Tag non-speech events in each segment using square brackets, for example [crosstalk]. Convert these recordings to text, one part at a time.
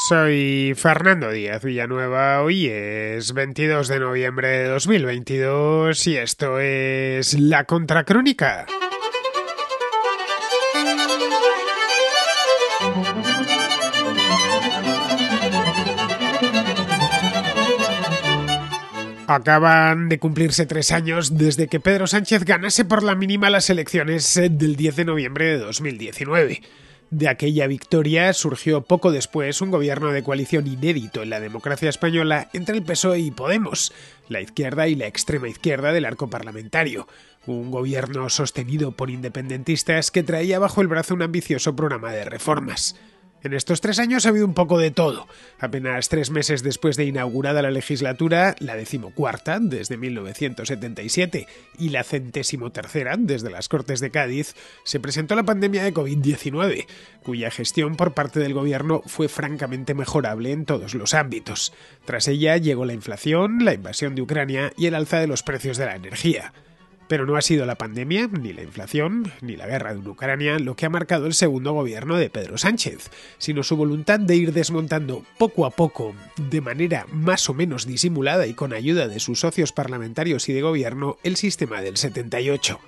Soy Fernando Díaz Villanueva, hoy es 22 de noviembre de 2022 y esto es La Contracrónica. Acaban de cumplirse tres años desde que Pedro Sánchez ganase por la mínima las elecciones del 10 de noviembre de 2019. De aquella victoria surgió poco después un gobierno de coalición inédito en la democracia española entre el PSOE y Podemos, la izquierda y la extrema izquierda del arco parlamentario, un gobierno sostenido por independentistas que traía bajo el brazo un ambicioso programa de reformas. En estos tres años ha habido un poco de todo. Apenas tres meses después de inaugurada la legislatura, la decimocuarta desde 1977 y la centésimo tercera desde las Cortes de Cádiz, se presentó la pandemia de COVID-19, cuya gestión por parte del gobierno fue francamente mejorable en todos los ámbitos. Tras ella llegó la inflación, la invasión de Ucrania y el alza de los precios de la energía. Pero no ha sido la pandemia, ni la inflación, ni la guerra de Ucrania lo que ha marcado el segundo gobierno de Pedro Sánchez, sino su voluntad de ir desmontando poco a poco, de manera más o menos disimulada y con ayuda de sus socios parlamentarios y de gobierno, el sistema del 78.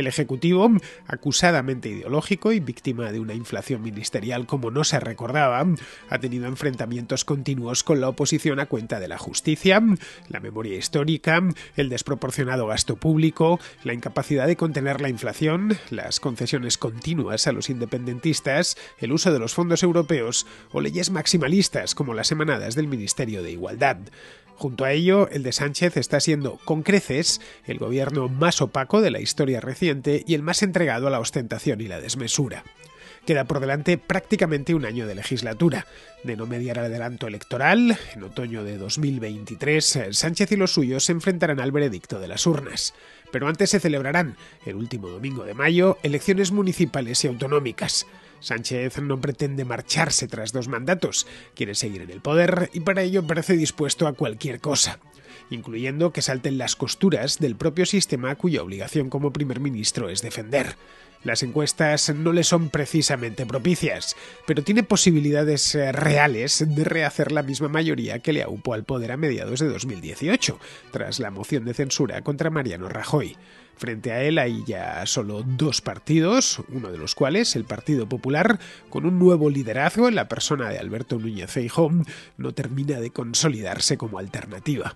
El Ejecutivo, acusadamente ideológico y víctima de una inflación ministerial como no se recordaba, ha tenido enfrentamientos continuos con la oposición a cuenta de la justicia, la memoria histórica, el desproporcionado gasto público, la incapacidad de contener la inflación, las concesiones continuas a los independentistas, el uso de los fondos europeos o leyes maximalistas como las emanadas del Ministerio de Igualdad. Junto a ello, el de Sánchez está siendo, con creces, el gobierno más opaco de la historia reciente y el más entregado a la ostentación y la desmesura. Queda por delante prácticamente un año de legislatura. De no mediar adelanto electoral, en otoño de 2023, Sánchez y los suyos se enfrentarán al veredicto de las urnas. Pero antes se celebrarán, el último domingo de mayo, elecciones municipales y autonómicas. Sánchez no pretende marcharse tras dos mandatos, quiere seguir en el poder y para ello parece dispuesto a cualquier cosa incluyendo que salten las costuras del propio sistema cuya obligación como primer ministro es defender. Las encuestas no le son precisamente propicias, pero tiene posibilidades eh, reales de rehacer la misma mayoría que le aupó al poder a mediados de 2018, tras la moción de censura contra Mariano Rajoy. Frente a él hay ya solo dos partidos, uno de los cuales, el Partido Popular, con un nuevo liderazgo en la persona de Alberto Núñez Feijóo, no termina de consolidarse como alternativa.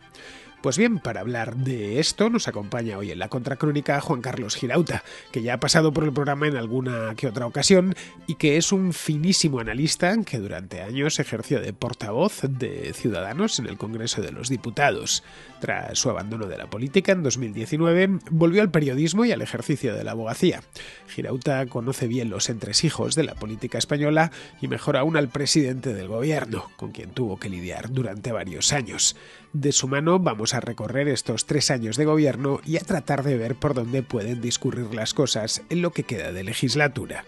Pues bien, para hablar de esto nos acompaña hoy en la Contracrónica Juan Carlos Girauta, que ya ha pasado por el programa en alguna que otra ocasión y que es un finísimo analista que durante años ejerció de portavoz de Ciudadanos en el Congreso de los Diputados. Tras su abandono de la política en 2019, volvió al periodismo y al ejercicio de la abogacía. Girauta conoce bien los entresijos de la política española y mejor aún al presidente del gobierno, con quien tuvo que lidiar durante varios años. De su mano vamos a recorrer estos tres años de gobierno y a tratar de ver por dónde pueden discurrir las cosas en lo que queda de legislatura.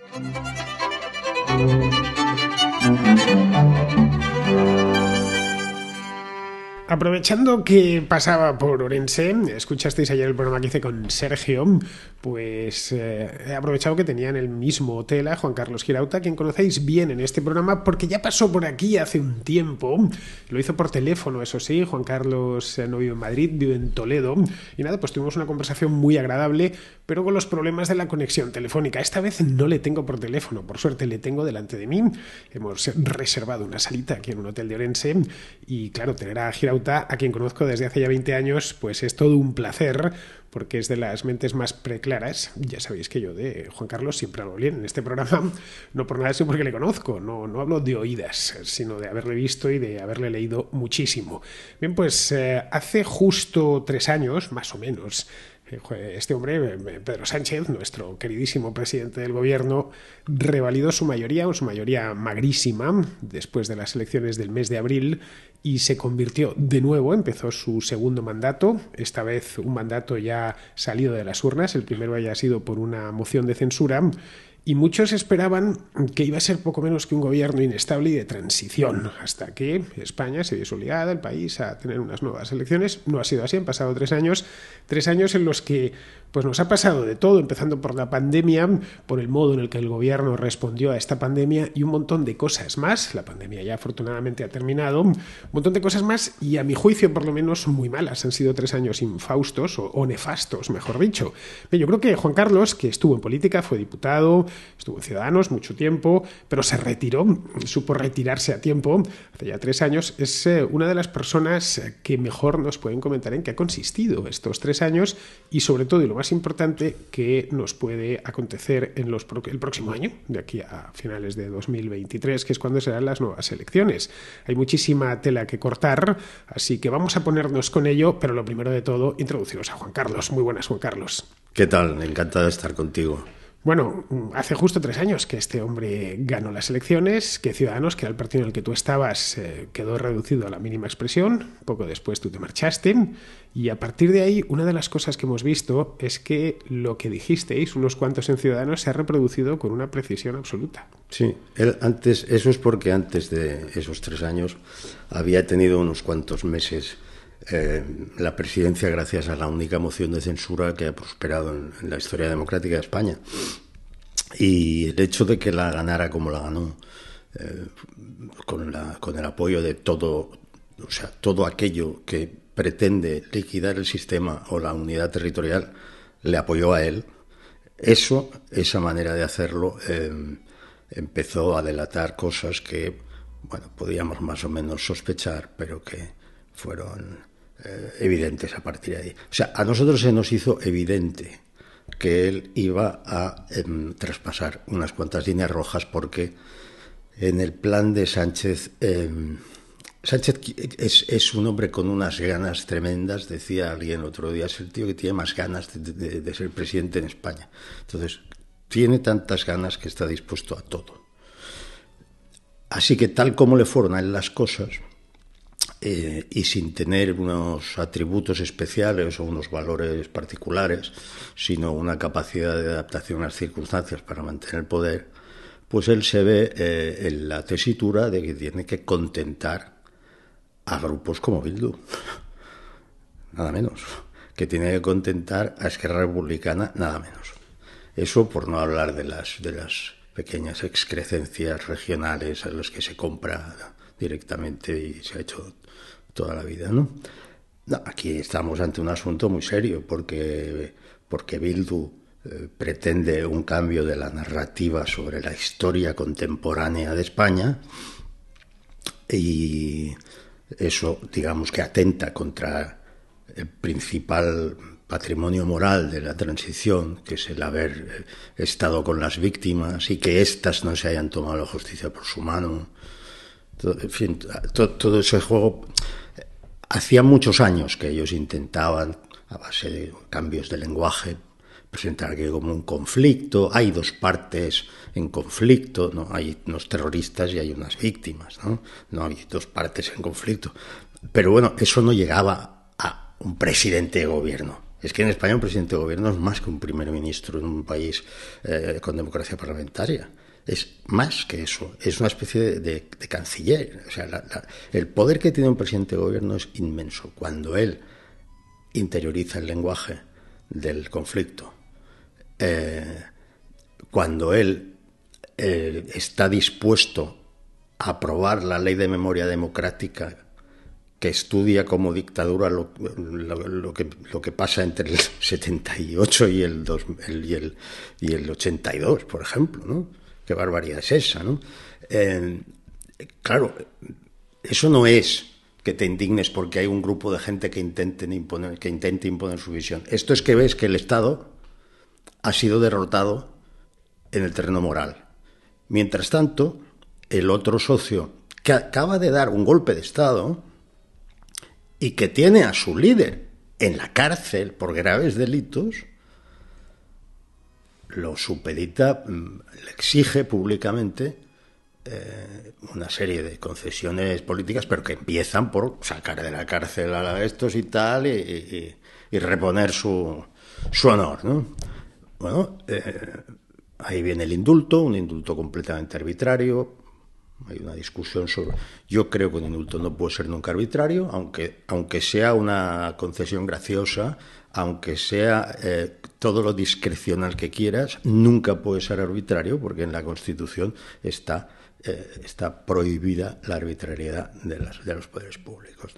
Aprovechando que pasaba por Orense, escuchasteis ayer el programa que hice con Sergio, pues eh, he aprovechado que tenía en el mismo hotel a Juan Carlos Girauta, quien conocéis bien en este programa porque ya pasó por aquí hace un tiempo. Lo hizo por teléfono, eso sí. Juan Carlos eh, no vive en Madrid, vive en Toledo. Y nada, pues tuvimos una conversación muy agradable, pero con los problemas de la conexión telefónica. Esta vez no le tengo por teléfono, por suerte le tengo delante de mí. Hemos reservado una salita aquí en un hotel de Orense y claro, tener a Girauta a quien conozco desde hace ya 20 años, pues es todo un placer porque es de las mentes más preclaras. Ya sabéis que yo de Juan Carlos siempre hablo bien en este programa, no por nada sino porque le conozco, no, no hablo de oídas, sino de haberle visto y de haberle leído muchísimo. Bien, pues eh, hace justo tres años, más o menos, eh, este hombre, eh, Pedro Sánchez, nuestro queridísimo presidente del gobierno, revalidó su mayoría, o su mayoría magrísima, después de las elecciones del mes de abril, y se convirtió de nuevo, empezó su segundo mandato, esta vez un mandato ya salido de las urnas, el primero haya sido por una moción de censura, y muchos esperaban que iba a ser poco menos que un gobierno inestable y de transición, hasta que España se vio obligada, el país, a tener unas nuevas elecciones. No ha sido así, han pasado tres años, tres años en los que pues nos ha pasado de todo, empezando por la pandemia, por el modo en el que el gobierno respondió a esta pandemia y un montón de cosas más. La pandemia ya afortunadamente ha terminado, un montón de cosas más y a mi juicio por lo menos muy malas. Han sido tres años infaustos o, nefastos, mejor dicho. Yo creo que Juan Carlos, que estuvo en política, fue diputado, estuvo en Ciudadanos mucho tiempo, pero se retiró, supo retirarse a tiempo, hace ya tres años, es eh, una de las personas que mejor nos pueden comentar en qué ha consistido estos tres años y sobre todo, y lo más importante que nos puede acontecer en los el próximo año, de aquí a finales de 2023, que es cuando serán las nuevas elecciones. Hay muchísima tela que cortar, así que vamos a ponernos con ello, pero lo primero de todo, introduciros a Juan Carlos. Muy buenas, Juan Carlos. ¿Qué tal? Encantado de estar contigo. Bueno, hace justo tres años que este hombre ganó las elecciones, que Ciudadanos, que era el partido en el que tú estabas, eh, quedó reducido a la mínima expresión, poco después tú te marchaste, y a partir de ahí una de las cosas que hemos visto es que lo que dijisteis, unos cuantos en Ciudadanos, se ha reproducido con una precisión absoluta. Sí, antes, eso es porque antes de esos tres años había tenido unos cuantos meses eh, la presidencia gracias a la única moción de censura que ha prosperado en, la historia democrática de España. Y el hecho de que la ganara como la ganó, eh, con, el apoyo de todo, o sea, todo aquello que pretende liquidar el sistema o la unidad territorial, le apoyó a él. Eso, esa manera de hacerlo, eh, empezó a delatar cosas que, bueno, podíamos más o menos sospechar, pero que fueron eh, evidentes a partir de ahí. O sea, a nosotros se nos hizo evidente que él iba a em, traspasar unas cuantas líneas rojas porque en el plan de Sánchez, em, Sánchez es, un hombre con unas ganas tremendas, decía alguien otro día, es el tío que tiene más ganas de, de ser presidente en España. Entonces, tiene tantas ganas que está dispuesto a todo. Así que tal como le fueron a él las cosas, eh, y sin tener unos atributos especiales o unos valores particulares, sino una capacidad de adaptación a las circunstancias para mantener el poder, pues él se ve eh, en la tesitura de que tiene que contentar a grupos como Bildu, nada menos, que tiene que contentar a Esquerra Republicana, nada menos. Eso por no hablar de las, de las pequeñas excrecencias regionales a las que se compra directamente y se ha hecho toda la vida, ¿no? aquí estamos ante un asunto muy serio, porque, porque Bildu eh, pretende un cambio de la narrativa sobre la historia contemporánea de España y eso, digamos que atenta contra el principal patrimonio moral de la transición, que es el haber eh, estado con las víctimas y que éstas no se hayan tomado la justicia por su mano. en fin, todo ese juego Hacía muchos años que ellos intentaban, a base de cambios de lenguaje, presentar que como un conflicto, hay dos partes en conflicto, ¿no? hay unos terroristas y hay unas víctimas, ¿no? hay dos partes en conflicto. Pero bueno, eso no llegaba a un presidente de gobierno. Es que en España un presidente de gobierno es más que un primer ministro en un país eh, con democracia parlamentaria es más que eso, es una especie de, canciller. O sea, el poder que tiene un presidente de gobierno es inmenso. Cuando él interioriza el lenguaje del conflicto, eh, cuando él eh, está dispuesto a aprobar la ley de memoria democrática que estudia como dictadura lo, que, lo que pasa entre el 78 y el, el, y, el, y el 82, por ejemplo, ¿no? qué barbaridad es esa, ¿no? Em, claro, eso no es que te indignes porque hay un grupo de gente que, que intente imponer su visión. Esto es que ves que el Estado ha sido derrotado en el terreno moral. Mientras tanto, el otro socio que acaba de dar un golpe de Estado y que tiene a su líder en la cárcel por graves delitos, lo supedita, mm, le exige públicamente eh, una serie de concesiones políticas, pero que empiezan por sacar de la cárcel a estos y tal, y, reponer su, su honor. ¿no? Bueno, eh, ahí viene el indulto, un indulto completamente arbitrario. Hay una discusión sobre. Yo creo que un indulto no puede ser nunca arbitrario, aunque, aunque sea una concesión graciosa aunque sea eh, todo lo discrecional que quieras, nunca puede ser arbitrario porque en la Constitución está, eh, prohibida la arbitrariedad de, los poderes públicos.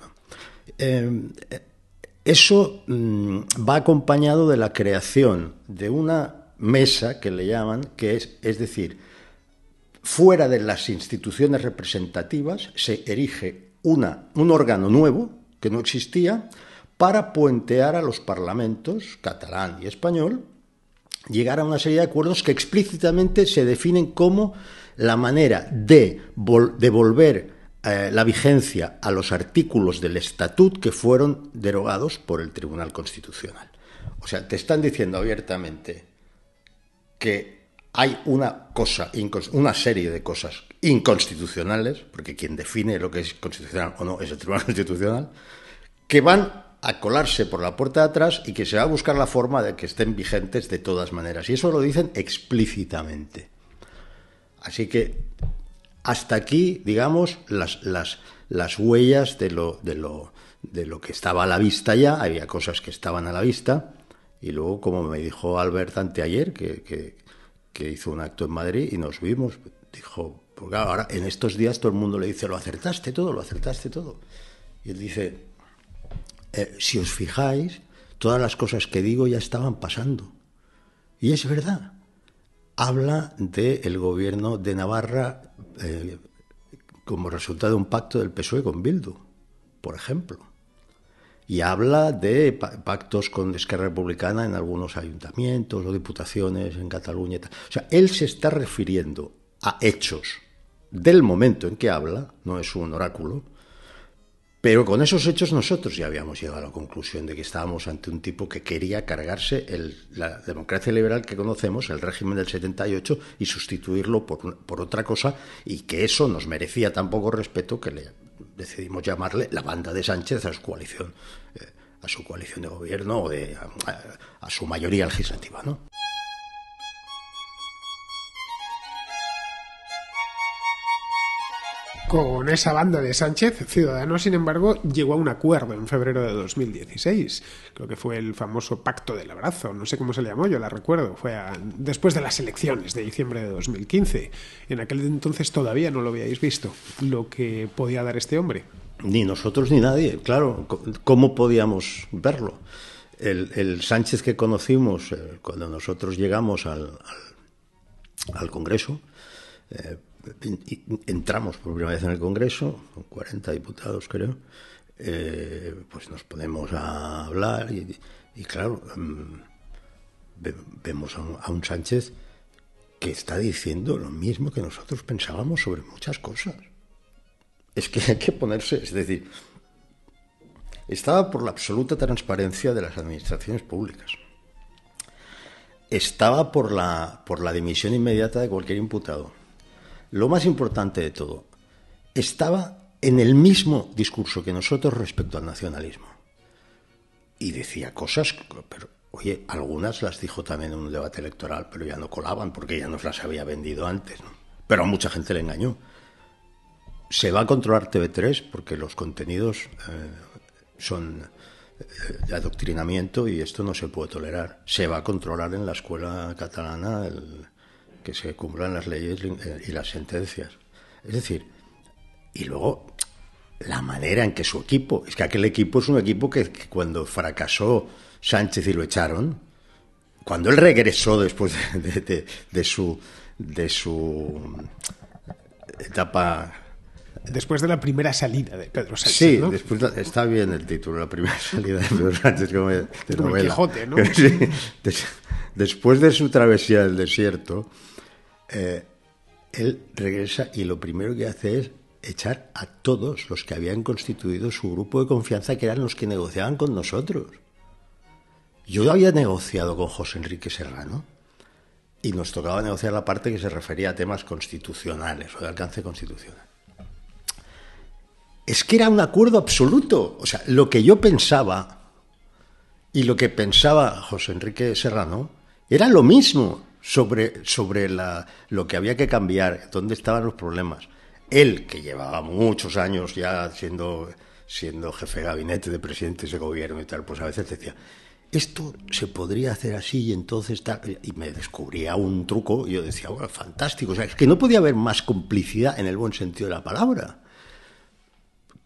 Em, eh, eso mm, va acompañado de la creación de una mesa que le llaman, que es, es decir, fuera de las instituciones representativas se erige un órgano nuevo que no existía, para puentear a los parlamentos catalán y español, llegar a una serie de acuerdos que explícitamente se definen como la manera de devolver eh, la vigencia a los artículos del estatut que fueron derogados por el Tribunal Constitucional. O sea, te están diciendo abiertamente que hay una cosa, una serie de cosas inconstitucionales, porque quien define lo que es constitucional o no es el Tribunal [laughs] Constitucional, que van a colarse por la puerta de atrás y que se va a buscar la forma de que estén vigentes de todas maneras. Y eso lo dicen explícitamente. Así que hasta aquí, digamos, las, las, huellas de lo, de, lo, de lo que estaba a la vista ya, había cosas que estaban a la vista, y luego, como me dijo Albert anteayer, que, que, que hizo un acto en Madrid y nos vimos, dijo, porque ahora en estos días todo el mundo le dice, lo acertaste todo, lo acertaste todo. Y él dice, eh, si os fijáis, todas las cosas que digo ya estaban pasando. Y es verdad. Habla del gobierno de Navarra eh, como resultado de un pacto del PSOE con Bildu, por ejemplo. Y habla de pactos con Esquerra Republicana en algunos ayuntamientos o diputaciones en Cataluña. Y O sea, él se está refiriendo a hechos del momento en que habla, no es un oráculo, pero con esos hechos nosotros ya habíamos llegado a la conclusión de que estábamos ante un tipo que quería cargarse la democracia liberal que conocemos, el régimen del 78, y sustituirlo por, otra cosa, y que eso nos merecía tan poco respeto que le decidimos llamarle la banda de Sánchez a su coalición, eh, a su coalición de gobierno o de, a, a, su mayoría legislativa, ¿no? Con esa banda de Sánchez, Ciudadanos, sin embargo, llegó a un acuerdo en febrero de 2016. Creo que fue el famoso Pacto del Abrazo, no sé cómo se le llamó, yo la recuerdo. Fue después de las elecciones de diciembre de 2015. En aquel entonces todavía no lo habíais visto, lo que podía dar este hombre. Ni nosotros ni nadie, claro. ¿Cómo podíamos verlo? El, Sánchez que conocimos eh, cuando nosotros llegamos al, Congreso. Eh, entramos por primera vez en el Congreso, con 40 diputados creo, eh, pues nos ponemos a hablar y, claro, mm, vemos a a un, Sánchez que está diciendo lo mismo que nosotros pensábamos sobre muchas cosas. Es que hay que ponerse, es decir, estaba por la absoluta transparencia de las administraciones públicas. Estaba por la, por la dimisión inmediata de cualquier imputado lo más importante de todo, estaba en el mismo discurso que nosotros respecto al nacionalismo. Y decía cosas, pero oye, algunas las dijo también en un debate electoral, pero ya no colaban porque ya nos las había vendido antes. Pero a mucha gente le engañó. Se va a controlar TV3 porque los contenidos eh, son eh, de adoctrinamiento y esto no se puede tolerar. Se va a controlar en la escuela catalana el, que se cumplan las leyes eh, y las sentencias. Es decir, y luego la manera en que su equipo, es que aquel equipo es un equipo que, cuando fracasó Sánchez y lo echaron, cuando él regresó después de, su de su etapa Después de la primera salida de Pedro Sánchez. Sí, está bien el título, la primera [laughs] salida de Pedro Sánchez de, [laughs] después de su travesía del desierto, eh, él regresa y lo primero que hace es echar a todos los que habían constituido su grupo de confianza, que eran los que negociaban con nosotros. Yo había negociado con José Enrique Serrano y nos tocaba negociar la parte que se refería a temas constitucionales o de alcance constitucional. Es que era un acuerdo absoluto. O sea, lo que yo pensaba y lo que pensaba José Enrique Serrano era lo mismo sobre, sobre la, lo que había que cambiar, dónde estaban los problemas. Él, que llevaba muchos años ya siendo, siendo jefe de gabinete de presidentes de gobierno y tal, pues a veces decía, esto se podría hacer así y entonces tal. Y me descubría un truco y yo decía, bueno, fantástico. O sea, es que no podía haber más complicidad en el buen sentido de la palabra.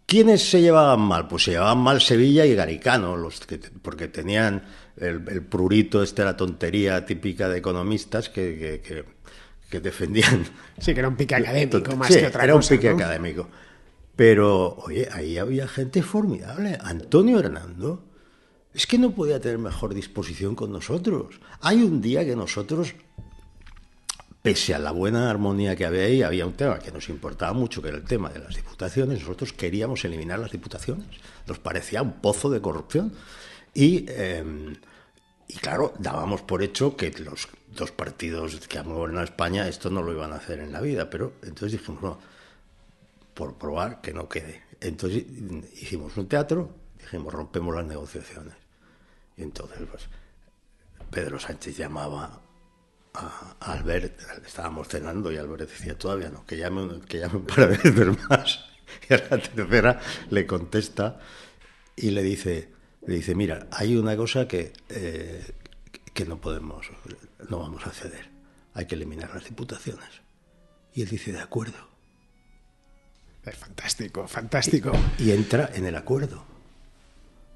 ¿Quiénes se llevaban mal? Pues se llevaban mal Sevilla y Garicano, los que, porque tenían el, prurito, esta la tontería típica de economistas que, que, defendían. Sí, que era un pique académico más que otra era Era un pique académico. Pero, oye, ahí había gente formidable. Antonio Hernando es que no podía tener mejor disposición con nosotros. Hay un día que nosotros, pese a la buena armonía que había ahí, había un tema que nos importaba mucho, que era el tema de las diputaciones. Nosotros queríamos eliminar las diputaciones. Nos parecía un pozo de corrupción. Y, eh, y claro, dábamos por hecho que los dos partidos que han gobernado España esto no lo iban a hacer en la vida, pero entonces dijimos, no, por probar que no quede. Entonces mm, hicimos un teatro, dijimos, rompemos las negociaciones. Y entonces, pues, Pedro Sánchez llamaba a Albert, estábamos cenando y Albert decía, todavía no, que llame, que llame para ver más. [laughs] Y a la tercera le contesta y le dice, le dice, mira, hay una cosa eh, que, no podemos, no vamos a ceder, hay que eliminar las diputaciones. Y él dice, de acuerdo. Es fantástico, fantástico. Y, entra en el acuerdo.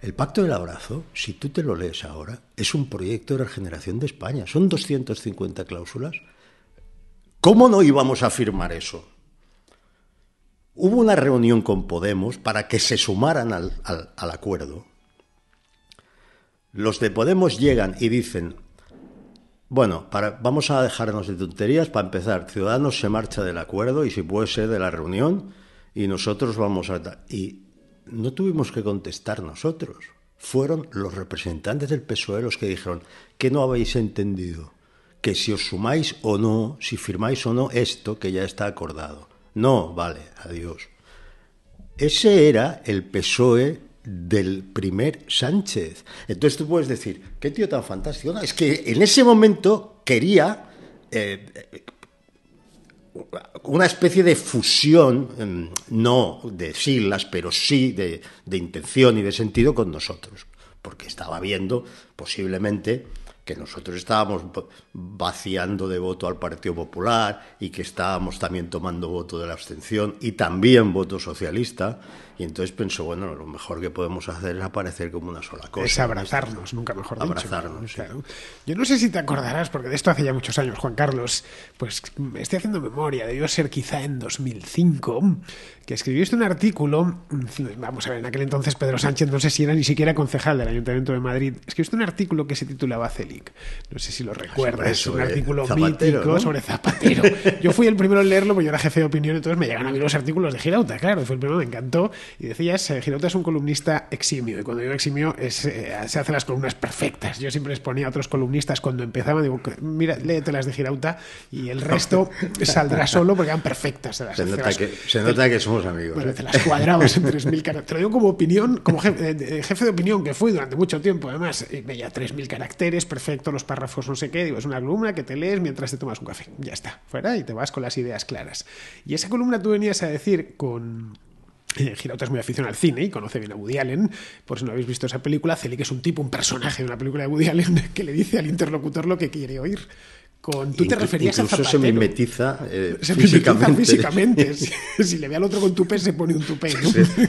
El Pacto del Abrazo, si tú te lo lees ahora, es un proyecto de regeneración de España. Son 250 cláusulas. ¿Cómo no íbamos a firmar eso? Hubo una reunión con Podemos para que se sumaran al, al, al acuerdo los de Podemos llegan y dicen, bueno, vamos a dejarnos de tonterías. Para empezar, Ciudadanos se marcha del acuerdo y si puede ser de la reunión y nosotros vamos a... Y no tuvimos que contestar nosotros. Fueron los representantes del PSOE los que dijeron ¿qué no habéis entendido, que si os sumáis o no, si firmáis o no esto que ya está acordado. No, vale, adiós. Ese era el PSOE del primer Sánchez. Entonces tú puedes decir, qué tío tan fantástico. es que en ese momento quería eh, eh, una especie de fusión, em, no de siglas, pero sí de, de intención y de sentido con nosotros, porque estaba viendo posiblemente que nosotros estábamos vaciando de voto al Partido Popular y que estábamos también tomando voto de la abstención y también voto socialista. Y entonces pensó, bueno, lo mejor que podemos hacer es aparecer como una sola cosa. Es abrazarnos, nunca mejor dicho. Abrazarnos. Yo no sé si te acordarás, porque de esto hace ya muchos años, Juan Carlos, pues me estoy haciendo memoria, debió ser quizá en 2005, que escribiste un artículo, vamos a ver, en aquel entonces Pedro Sánchez no sé si era ni siquiera concejal del Ayuntamiento de Madrid, escribiste un artículo que se titulaba Celic, no sé si lo recuerdas, un eh, artículo mítico sobre Zapatero. Yo fui el primero en leerlo, porque yo era jefe de opinión, entonces me llegaron a mí los artículos de Girauta, claro, fue el primero, me encantó, y decías, eh, Girauta es un columnista eximio, y cuando digo eximio eh, se hacen las columnas perfectas, yo siempre les ponía a otros columnistas cuando empezaban, digo, mira, léete las de Girauta y el resto [laughs] saldrá solo porque eran perfectas. Se, nota, que, se nota que es amigos. ¿eh? las cuadrabas en 3.000 [laughs] caracteres. Te lo como opinión, como eh, jefe, de opinión que fui durante mucho tiempo, además. Veía 3.000 caracteres, perfecto, los párrafos, no sé qué. Digo, es una columna que te lees mientras te tomas un café. Ya está, fuera y te vas con las ideas claras. Y esa columna tú venías a decir con, eh, Girauta es muy aficionado al cine y conoce bien a Woody Allen. Por si no habéis visto esa película, que es un tipo, un personaje de una película de Woody Allen [laughs] que le dice al interlocutor lo que quiere oír tú te referías incluso a Zapatero. Eh, se mimetiza físicamente. físicamente. [laughs] si, le ve al otro con tupe, se pone un tupé.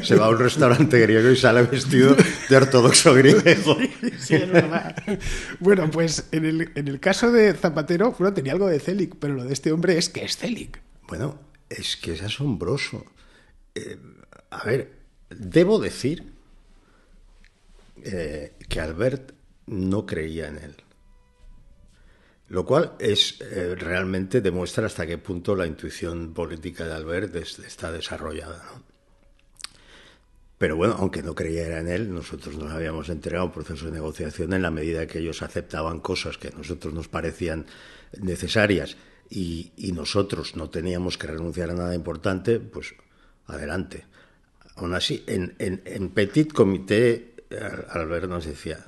Se, va a un restaurante griego y sale vestido de ortodoxo griego. [laughs] Sí, es verdad. Bueno, pues en el, caso de Zapatero, bueno, tenía algo de Celic, pero lo de este hombre es que es Celic. Bueno, es que es asombroso. Eh, a ver, debo decir eh, que Albert no creía en él. Lo cual es eh, realmente demuestra hasta qué punto la intuición política de Albert está desarrollada. Pero bueno, aunque no creyera en él, nosotros nos habíamos entregado un proceso de negociación en la medida que ellos aceptaban cosas que a nosotros nos parecían necesarias y, nosotros no teníamos que renunciar a nada importante, pues adelante. Aún así, en, en Petit Comité, eh, Albert nos decía,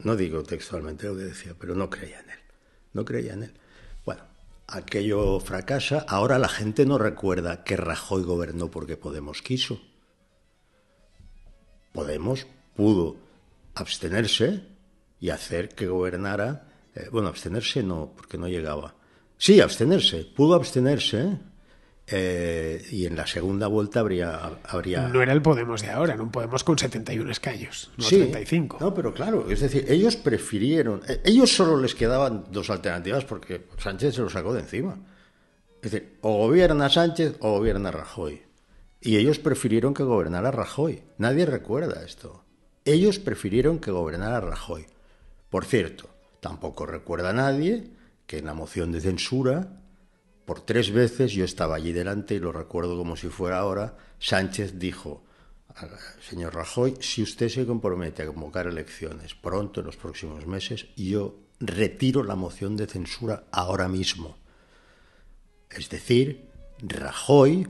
no digo textualmente lo que decía, pero no creía en él no creía en él. Bueno, aquello fracasa, ahora la gente no recuerda que Rajoy gobernó porque Podemos quiso. Podemos pudo abstenerse y hacer que gobernara, eh, bueno, abstenerse no, porque no llegaba. Sí, abstenerse, pudo abstenerse ¿eh? Eh, y en la segunda vuelta habría, habría... No era el Podemos de ahora, era un Podemos con 71 escaños, no 35. No, pero claro, es decir, ellos prefirieron... Eh, ellos solo les quedaban dos alternativas porque Sánchez se lo sacó de encima. Es decir, o gobierna Sánchez o gobierna Rajoy. Y ellos prefirieron que gobernara Rajoy. Nadie recuerda esto. Ellos prefirieron que gobernara Rajoy. Por cierto, tampoco recuerda nadie que en la moción de censura por tres veces yo estaba allí delante y lo recuerdo como si fuera ahora. Sánchez dijo, señor Rajoy, si usted se compromete a convocar elecciones pronto, en los próximos meses, yo retiro la moción de censura ahora mismo. Es decir, Rajoy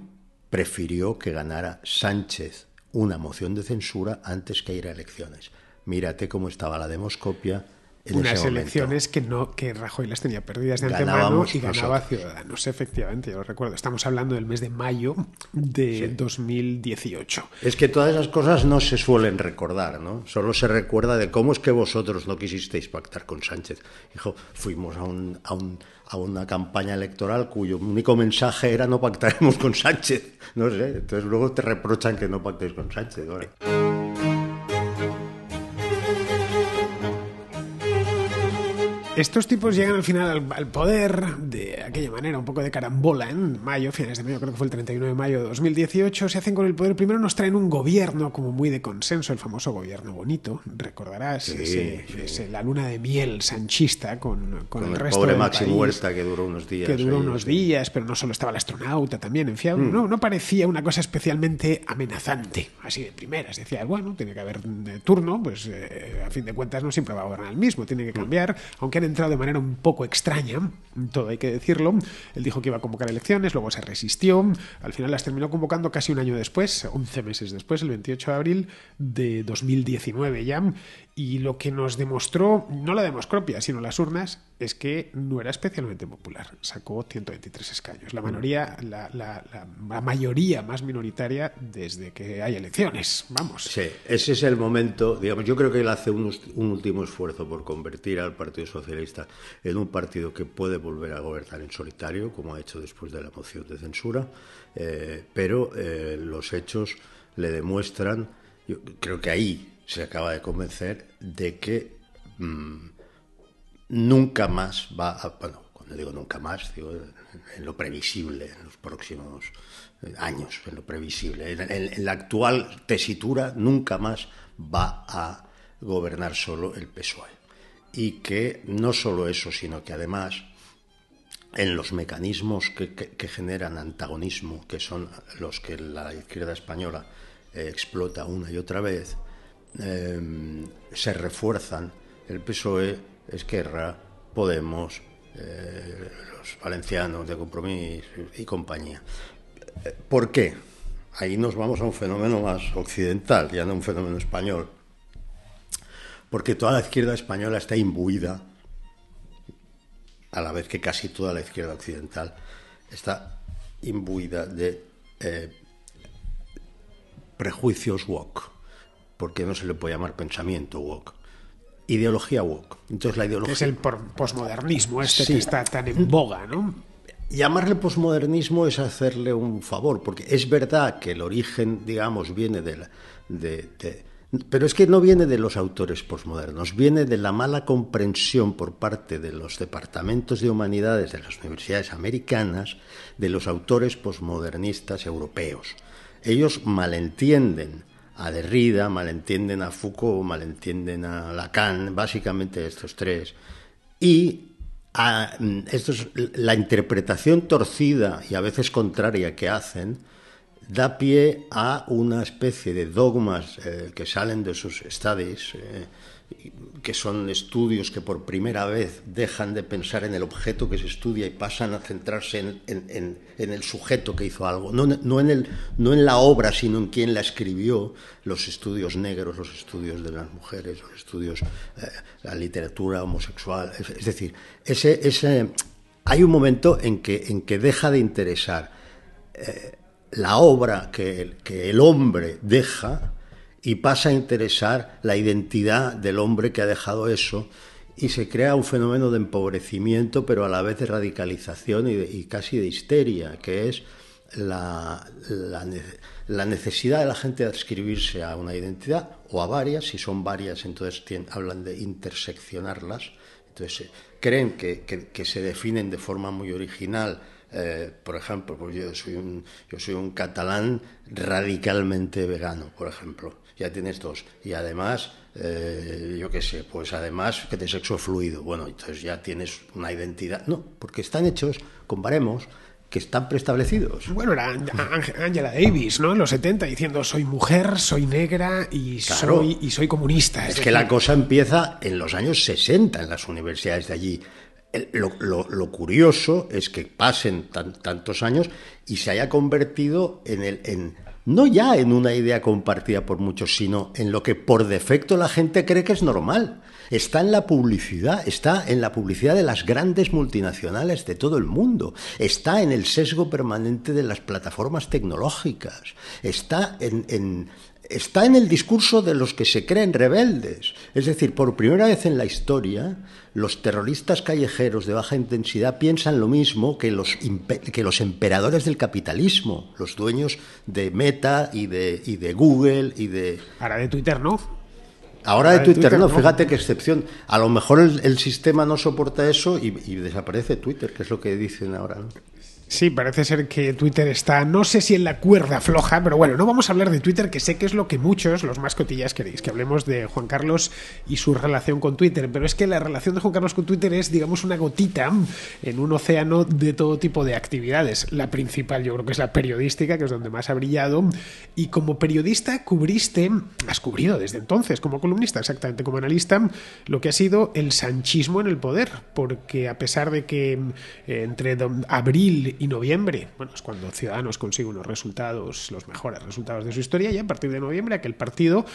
prefirió que ganara Sánchez una moción de censura antes que ir a elecciones. Mírate cómo estaba la demoscopia unas elecciones que no que Rajoy las tenía perdidas de antemano y ganaba Ciudadanos, efectivamente, yo lo recuerdo. Estamos hablando del mes de mayo de 2018. Es que todas esas cosas no se suelen recordar, ¿no? Solo se recuerda de cómo es que vosotros no quisisteis pactar con Sánchez. Dijo, fuimos a un, a un a una campaña electoral cuyo único mensaje era no pactaremos con Sánchez. No sé, entonces luego te reprochan que no pactéis con Sánchez. estos tipos llegan al final al, poder de aquella manera, un poco de carambola en mayo, finales de mayo, creo que fue el 31 de mayo de 2018, se hacen con el poder. Primero nos traen un gobierno como muy de consenso, el famoso gobierno bonito, recordarás, la luna de miel sanchista con, el, resto pobre Maxi Huerta que duró unos días. Que duró unos días, pero no solo estaba el astronauta también, en fin, mm. no, no parecía una cosa especialmente amenazante, así de primeras. Decía, bueno, tiene que haber eh, turno, pues eh, a fin de cuentas no siempre va a gobernar el mismo, tiene que mm. cambiar, aunque han entra de manera un poco extraña, todo hay que decirlo. Él dijo que iba a convocar elecciones, luego se resistió, al final las terminó convocando casi un año después, 11 meses después, el 28 de abril de 2019 ya, y lo que nos demostró, no la demoscropia, sino las urnas, es que no era especialmente popular. Sacó 123 escaños. La mm. mayoría, la, la, mayoría más minoritaria desde que hay elecciones. Vamos. Sí, ese es el momento. Digamos, yo creo que él hace un, último esfuerzo por convertir al Partido Socialista en un partido que puede volver a gobernar en solitario, como ha hecho después de la moción de censura. Eh, pero eh, los hechos le demuestran yo creo que ahí se acaba de convencer de que mm, nunca más va a... Bueno, cuando digo nunca más, digo en lo previsible, en los próximos eh, años, en lo previsible. En, la actual tesitura nunca más va a gobernar solo el PSOE. Y que no solo eso, sino que además en los mecanismos que, generan antagonismo, que son los que la izquierda española explota una y otra vez, em, se refuerzan. El PSOE, Esquerra, Podemos, eh, los valencianos de compromiso y compañía. Eh, ¿Por qué? Ahí nos vamos a un fenómeno más occidental, ya no un fenómeno español. Porque toda la izquierda española está imbuida, a la vez que casi toda la izquierda occidental está imbuida de eh, prejuicios woke, porque no se le puede llamar pensamiento woke. Ideología woke. Entonces la ideología... Es el posmodernismo este que está tan en boga, ¿no? Llamarle posmodernismo es hacerle un favor, porque es verdad que el origen, digamos, viene del de pero es que no viene de los autores posmodernos, viene de la mala comprensión por parte de los departamentos de humanidades de las universidades americanas de los autores posmodernistas europeos ellos malentienden a Derrida, malentienden a Foucault, malentienden a Lacan, básicamente estos tres. Y mm, la interpretación torcida y a veces contraria que hacen da pie a una especie de dogmas eh, que salen de sus studies. Eh, que son estudios que por primera vez dejan de pensar en el objeto que se estudia y pasan a centrarse en, el sujeto que hizo algo, no, no, el, no, en la obra, sino en quién la escribió, los estudios negros, los estudios de las mujeres, los estudios, eh, la literatura homosexual, es, decir, ese, hay un momento en que, en que deja de interesar eh, la obra que que el hombre deja, y pasa a interesar la identidad del hombre que ha dejado eso y se crea un fenómeno de empobrecimiento, pero a la vez de radicalización y, casi de histeria, que es la, necesidad de la gente de adscribirse a una identidad o a varias, si son varias, entonces hablan de interseccionarlas, entonces eh, creen que, se definen de forma muy original eh, por ejemplo, pues yo soy un yo soy un catalán radicalmente vegano, por ejemplo ya tienes dos. Y además, eh, yo qué sé, pues además que de sexo fluido. Bueno, entonces ya tienes una identidad. No, porque están hechos comparemos, que están preestablecidos. Bueno, era Angela Davis, ¿no? En los 70 diciendo soy mujer, soy negra y soy y soy comunista. Es, que la cosa empieza en los años 60 en las universidades de allí. Lo, curioso es que pasen tantos años y se haya convertido en el en no ya en una idea compartida por muchos, sino en lo que por defecto la gente cree que es normal. Está en la publicidad, está en la publicidad de las grandes multinacionales de todo el mundo, está en el sesgo permanente de las plataformas tecnológicas, está en, en está en el discurso de los que se creen rebeldes. Es decir, por primera vez en la historia, los terroristas callejeros de baja intensidad piensan lo mismo que los, que los emperadores del capitalismo, los dueños de Meta y de, de Google y de... Ahora de Twitter no. Ahora, de, Twitter, no, fíjate qué excepción. A lo mejor el, sistema no soporta eso y, y, desaparece Twitter, que es lo que dicen ahora. ¿no? Sí, parece ser que Twitter está, no sé si en la cuerda floja, pero bueno, no vamos a hablar de Twitter, que sé que es lo que muchos, los mascotillas queréis, que hablemos de Juan Carlos y su relación con Twitter, pero es que la relación de Juan Carlos con Twitter es, digamos, una gotita en un océano de todo tipo de actividades. La principal yo creo que es la periodística, que es donde más ha brillado, y como periodista cubriste, has cubrido desde entonces, como columnista, exactamente como analista, lo que ha sido el sanchismo en el poder, porque a pesar de que eh, entre abril y y noviembre, bueno, es cuando Ciudadanos consigue unos resultados, los mejores resultados de su historia, y a partir de noviembre aquel partido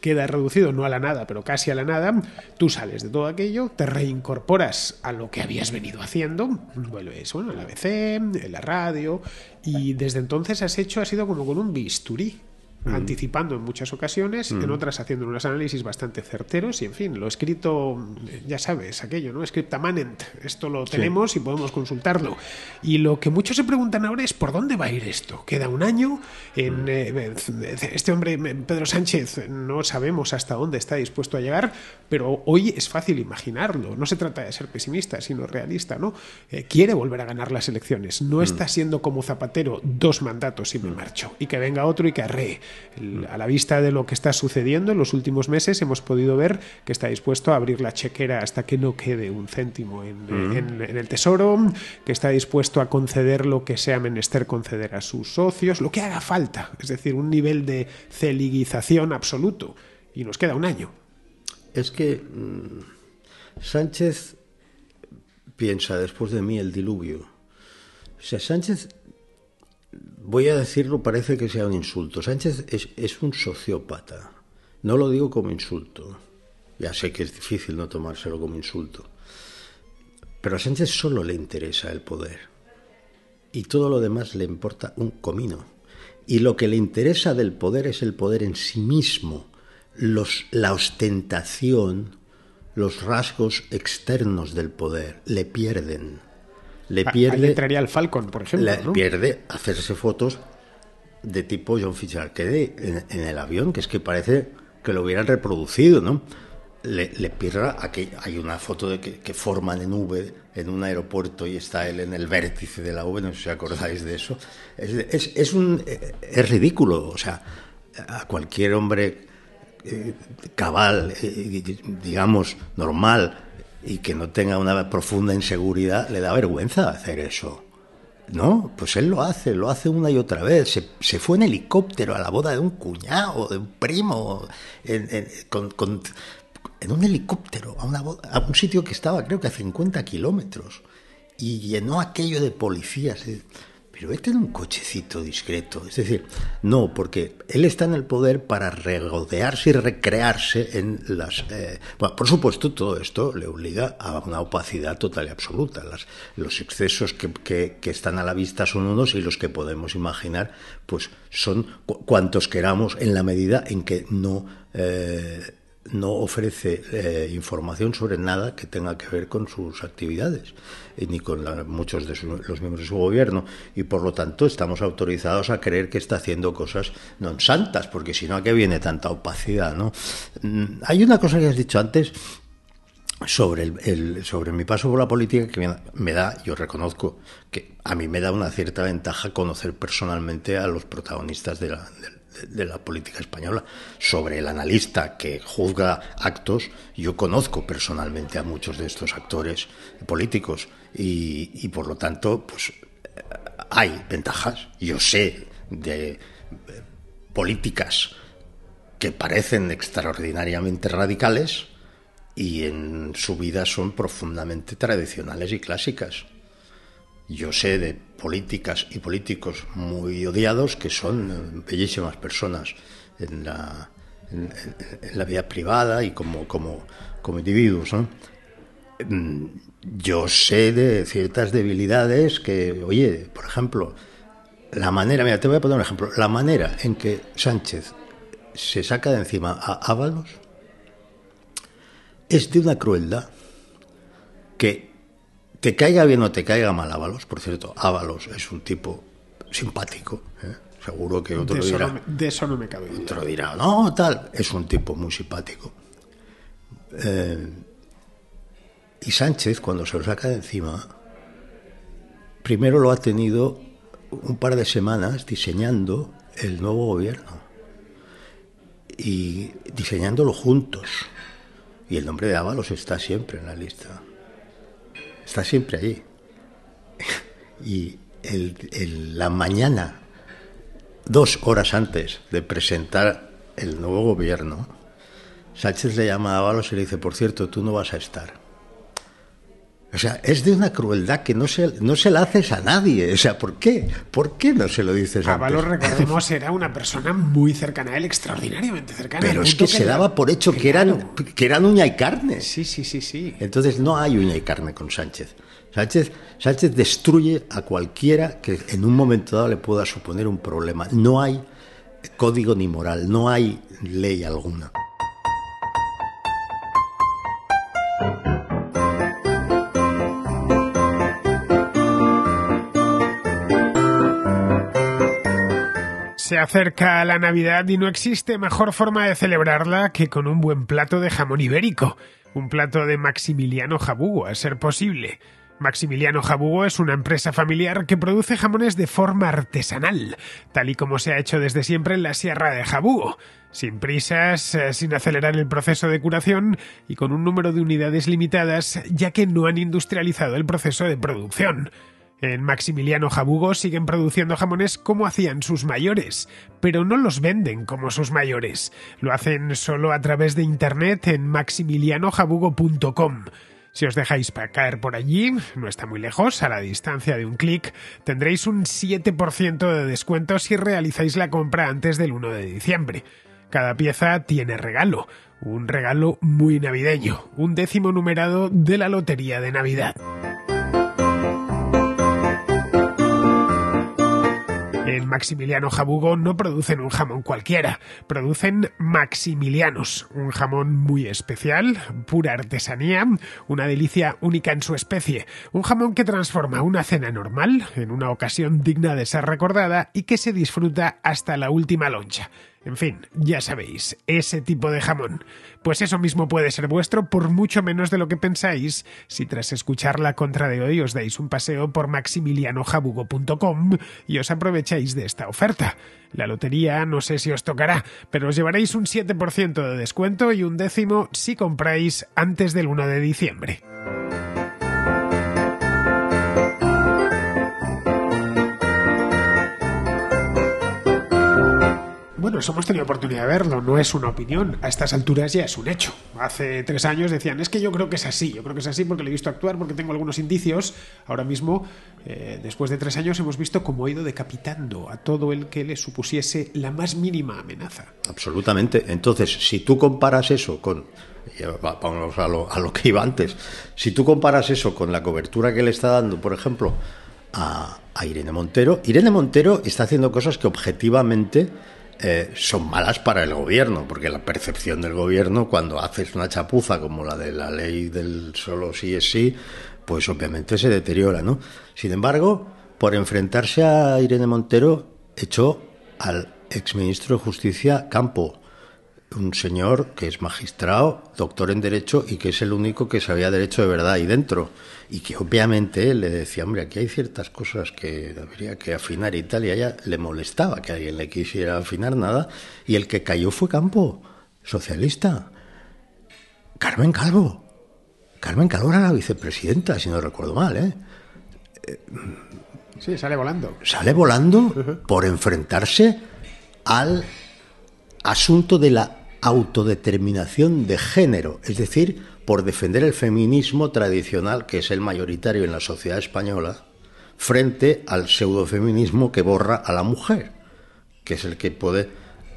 queda reducido no a la nada, pero casi a la nada, tú sales de todo aquello, te reincorporas a lo que habías venido haciendo, vuelves, bueno, a la ABC, en la radio, y desde entonces has hecho, ha sido como con un bisturí, Mm. anticipando en muchas ocasiones, en mm. otras haciendo unos análisis bastante certeros y, en fin, lo escrito, ya sabes, aquello, ¿no? Scripta manent, esto lo tenemos y podemos consultarlo. Y lo que muchos se preguntan ahora es por dónde va a ir esto. Queda un año, en, mm. eh, este hombre, Pedro Sánchez, no sabemos hasta dónde está dispuesto a llegar, pero hoy es fácil imaginarlo. No se trata de ser pesimista, sino realista, ¿no? Eh, quiere volver a ganar las elecciones, no está siendo como Zapatero dos mandatos y me marcho, y que venga otro y que arree a la vista de lo que está sucediendo en los últimos meses, hemos podido ver que está dispuesto a abrir la chequera hasta que no quede un céntimo en, el tesoro, que está dispuesto a conceder lo que sea menester conceder a sus socios, lo que haga falta, es decir, un nivel de celiguización absoluto. Y nos queda un año. Es que mm, Sánchez piensa después de mí el diluvio. O sea, Sánchez voy a decirlo, parece que sea un insulto. Sánchez es, un sociópata. No lo digo como insulto. Ya sé que es difícil no tomárselo como insulto. Pero a Sánchez solo le interesa el poder. Y todo lo demás le importa un comino. Y lo que le interesa del poder es el poder en sí mismo, la ostentación, los rasgos externos del poder, le pierden le pierde. el Falcon, por ejemplo. pierde hacerse fotos de tipo John Fitzgerald Kennedy en, el avión, que es que parece que lo hubieran reproducido, ¿no? Le, le pierda que hay una foto de que, que, forman en V en un aeropuerto y está él en el vértice de la V, no sé si acordáis de eso. Es, e, es ridículo, o sea, a cualquier hombre eh, cabal, eh, digamos, normal, y que no tenga una profunda inseguridad, le da vergüenza hacer eso. No, pues él lo hace, lo hace una y otra vez. Se, fue en helicóptero a la boda de un cuñado, de un primo, en, un helicóptero, a, una a, un sitio que estaba creo que a 50 kilómetros, y llenó aquello de policías. Pero este era un cochecito discreto, es decir, no, porque él está en el poder para regodearse y recrearse en las... Eh, por supuesto, todo esto le obliga a una opacidad total y absoluta. los excesos que, están a la vista son unos y los que podemos imaginar, pues son cuantos queramos en la medida en que no... Eh, no ofrece eh, información sobre nada que tenga que ver con sus actividades ni con muchos de los miembros de su gobierno y por lo tanto estamos autorizados a creer que está haciendo cosas no santas porque si no a qué viene tanta opacidad no mm, hay una cosa que has dicho antes sobre, el, sobre mi paso por la política que me, da, yo reconozco que a mí me da una cierta ventaja conocer personalmente a los protagonistas de la, de la política española. Sobre el analista que juzga actos, yo conozco personalmente a muchos de estos actores políticos y, y por lo tanto, pues eh, hay ventajas. Yo sé de eh, políticas que parecen extraordinariamente radicales y en su vida son profundamente tradicionales y clásicas. Yo sé de políticas y políticos muy odiados que son eh, bellísimas personas en la, en, la vida privada y como, como, como individuos. Mm, yo sé de ciertas debilidades que, oye, por ejemplo, la manera, mira, te voy a poner un ejemplo, la manera en que Sánchez se saca de encima a Ábalos es de una crueldad que te caiga bien o te caiga mal Ábalos, por cierto, Ábalos es un tipo simpático, ¿eh? seguro que otro dirá. No de eso no me cabe. Otro dirá, no, tal, es un tipo muy simpático. Eh, y Sánchez, cuando se lo saca de encima, primero lo ha tenido un par de semanas diseñando el nuevo gobierno y diseñándolo juntos. Y el nombre de Ábalos está siempre en la lista está siempre allí. Y en la mañana, dos horas antes de presentar el nuevo gobierno, Sánchez le llama a Ábalos y le dice, por cierto, tú no vas a estar. O sea, es de una crueldad que no se, no se la haces a nadie. O sea, ¿por qué? ¿Por qué no se lo dices a valor recordemos, [laughs] era una persona muy cercana a él, extraordinariamente cercana. Pero es que, se daba por hecho que, eran, que eran uña y carne. Sí, sí, sí, sí. Entonces no hay uña y carne con Sánchez. Sánchez, Sánchez destruye a cualquiera que en un momento dado le pueda suponer un problema. No hay código ni moral, no hay ley alguna. Se acerca la Navidad y no existe mejor forma de celebrarla que con un buen plato de jamón ibérico, un plato de Maximiliano Jabugo, a ser posible. Maximiliano Jabugo es una empresa familiar que produce jamones de forma artesanal, tal y como se ha hecho desde siempre en la Sierra de Jabugo, sin prisas, eh, sin acelerar el proceso de curación y con un número de unidades limitadas, ya que no han industrializado el proceso de producción. En Maximiliano Jabugo siguen produciendo jamones como hacían sus mayores, pero no los venden como sus mayores. Lo hacen solo a través de internet en maximilianojabugo.com. Si os dejáis para caer por allí, no está muy lejos, a la distancia de un clic, tendréis un 7% de descuento si realizáis la compra antes del 1 de diciembre. Cada pieza tiene regalo, un regalo muy navideño, un décimo numerado de la Lotería de Navidad. en Maximiliano Jabugo no producen un jamón cualquiera, producen Maximilianos, un jamón muy especial, pura artesanía, una delicia única en su especie, un jamón que transforma una cena normal en una ocasión digna de ser recordada y que se disfruta hasta la última loncha. En fin, ya sabéis, ese tipo de jamón. Pues eso mismo puede ser vuestro por mucho menos de lo que pensáis si tras escuchar la contra de hoy os dais un paseo por maximilianojabugo.com y os aprovecháis de esta oferta. La lotería no sé si os tocará, pero os llevaréis un 7% de descuento y un décimo si compráis antes del 1 de diciembre. bueno, eso hemos tenido oportunidad de verlo, no es una opinión, a estas alturas ya es un hecho. Hace tres años decían, es que yo creo que es así, yo creo que es así porque le he visto actuar, porque tengo algunos indicios. Ahora mismo, eh, después de tres años, hemos visto cómo ha ido decapitando a todo el que le supusiese la más mínima amenaza. Absolutamente. Entonces, si tú comparas eso con vamos a lo, que iba antes. Si tú comparas eso con la cobertura que le está dando, por ejemplo, a Irene Montero, Irene Montero está haciendo cosas que objetivamente eh, son malas para el gobierno, porque la percepción del gobierno cuando haces una chapuza como la de la ley del solo sí es sí, pues obviamente se deteriora, ¿no? Sin embargo, por enfrentarse a Irene Montero, echó al exministro de Justicia Campo, un señor que es magistrado, doctor en Derecho y que es el único que sabía Derecho de verdad ahí dentro. Y que obviamente le decía, hombre, aquí hay ciertas cosas que habría que afinar y tal. Y le molestaba que alguien le quisiera afinar nada. Y el que cayó fue Campo, socialista. Carmen Calvo. Carmen Calvo era la vicepresidenta, si no recuerdo mal, eh Sí, sale volando. Sale volando por enfrentarse al asunto de la autodeterminación de género, es decir, por defender el feminismo tradicional, que es el mayoritario en la sociedad española, frente al pseudofeminismo que borra a la mujer, que es el que puede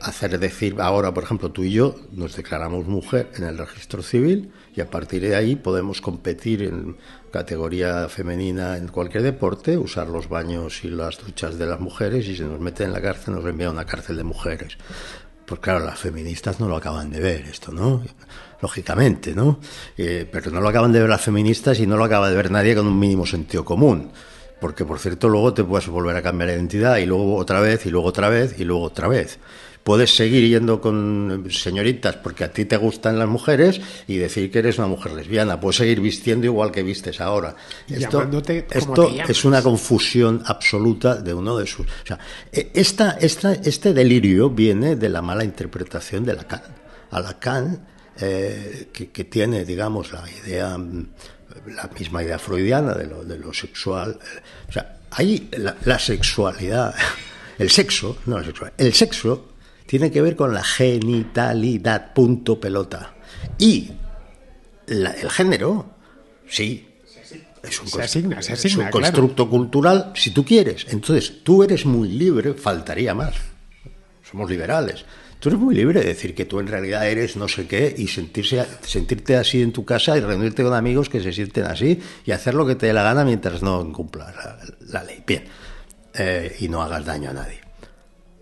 hacer decir ahora, por ejemplo, tú y yo nos declaramos mujer en el registro civil y a partir de ahí podemos competir en categoría femenina en cualquier deporte, usar los baños y las duchas de las mujeres y si nos meten en la cárcel nos envía a una cárcel de mujeres. Pues claro, las feministas no lo acaban de ver esto, ¿no? Lógicamente, ¿no? Eh, pero no lo acaban de ver las feministas y no lo acaba de ver nadie con un mínimo sentido común. Porque, por cierto, luego te puedes volver a cambiar de identidad y luego otra vez y luego otra vez y luego otra vez puedes seguir yendo con señoritas porque a ti te gustan las mujeres y decir que eres una mujer lesbiana. Puedes seguir vistiendo igual que vistes ahora. esto, es una confusión absoluta de uno de sus. O sea, e, esta, esta, este delirio viene de la mala interpretación de Lacan. A Lacan, eh, que, tiene, digamos, la idea la misma idea freudiana de lo, de lo sexual. Eh, o sea, ahí la, sexualidad, [laughs] el sexo, no la sexualidad, el sexo tiene que ver con la genitalidad, punto pelota. Y el género, sí, es un, se es un constructo cultural, si tú quieres. Entonces, tú eres muy libre, faltaría más. Somos liberales. Tú eres muy libre de decir que tú en realidad eres no sé qué y sentirse, sentirte así en tu casa y reunirte con amigos que se sienten así y hacer lo que te dé la gana mientras no incumplas la, ley. Bien, eh, y no hagas daño a nadie.